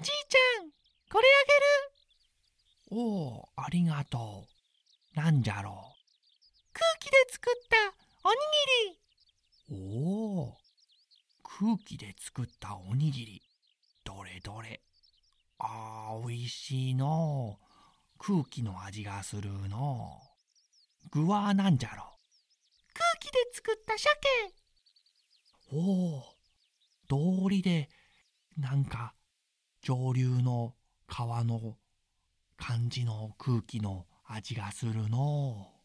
おじいちゃんこれあげるおおありがとうなんじゃろう空気で作ったおにぎりおお空気で作ったおにぎりどれどれあーおいしいの空気の味がするの具はなんじゃろ空気で作った鮭おお通りでなんか上流の川の感じの空気の味がするのう。